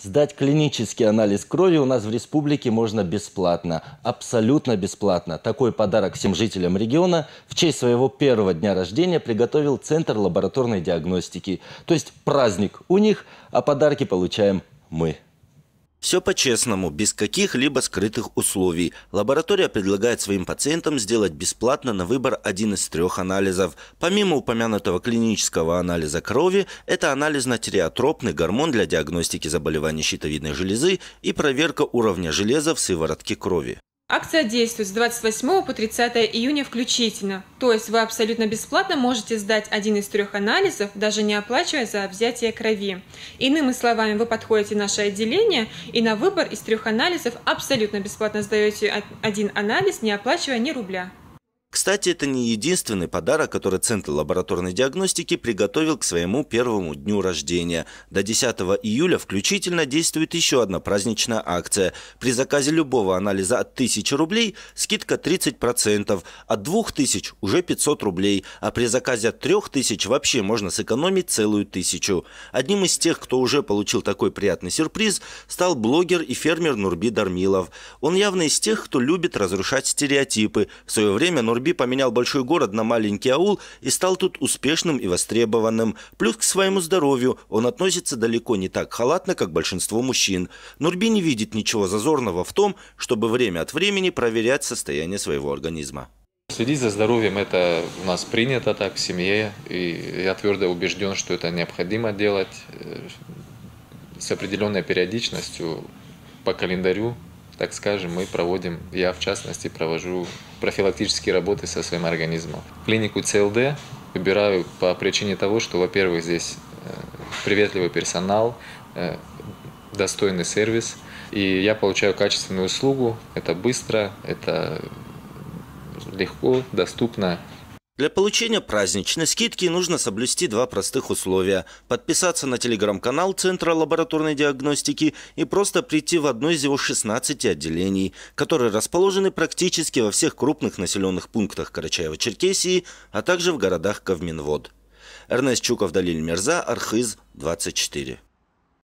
Сдать клинический анализ крови у нас в республике можно бесплатно, абсолютно бесплатно. Такой подарок всем жителям региона в честь своего первого дня рождения приготовил Центр лабораторной диагностики. То есть праздник у них, а подарки получаем мы. Все по-честному, без каких-либо скрытых условий. Лаборатория предлагает своим пациентам сделать бесплатно на выбор один из трех анализов. Помимо упомянутого клинического анализа крови, это анализ на тиреотропный гормон для диагностики заболеваний щитовидной железы и проверка уровня железа в сыворотке крови. Акция действует с 28 по 30 июня включительно, то есть вы абсолютно бесплатно можете сдать один из трех анализов, даже не оплачивая за взятие крови. Иными словами, вы подходите в наше отделение и на выбор из трех анализов абсолютно бесплатно сдаете один анализ, не оплачивая ни рубля. Кстати, это не единственный подарок, который Центр лабораторной диагностики приготовил к своему первому дню рождения. До 10 июля включительно действует еще одна праздничная акция. При заказе любого анализа от 1000 рублей скидка 30%, от 2000 уже 500 рублей, а при заказе от 3000 вообще можно сэкономить целую тысячу. Одним из тех, кто уже получил такой приятный сюрприз, стал блогер и фермер Нурби Дармилов. Он явно из тех, кто любит разрушать стереотипы. В свое время Нурби поменял большой город на маленький аул и стал тут успешным и востребованным. Плюс к своему здоровью он относится далеко не так халатно, как большинство мужчин. Нурби не видит ничего зазорного в том, чтобы время от времени проверять состояние своего организма. Следить за здоровьем – это у нас принято так в семье, и я твердо убежден, что это необходимо делать э, с определенной периодичностью по календарю так скажем, мы проводим, я в частности провожу профилактические работы со своим организмом. Клинику ЦЛД выбираю по причине того, что, во-первых, здесь э, приветливый персонал, э, достойный сервис, и я получаю качественную услугу, это быстро, это легко, доступно, для получения праздничной скидки нужно соблюсти два простых условия. Подписаться на телеграм-канал Центра лабораторной диагностики и просто прийти в одно из его 16 отделений, которые расположены практически во всех крупных населенных пунктах Карачаева-Черкесии, а также в городах Кавминвод. Эрнест Чуков, Далиль Мерза, Архиз, 24.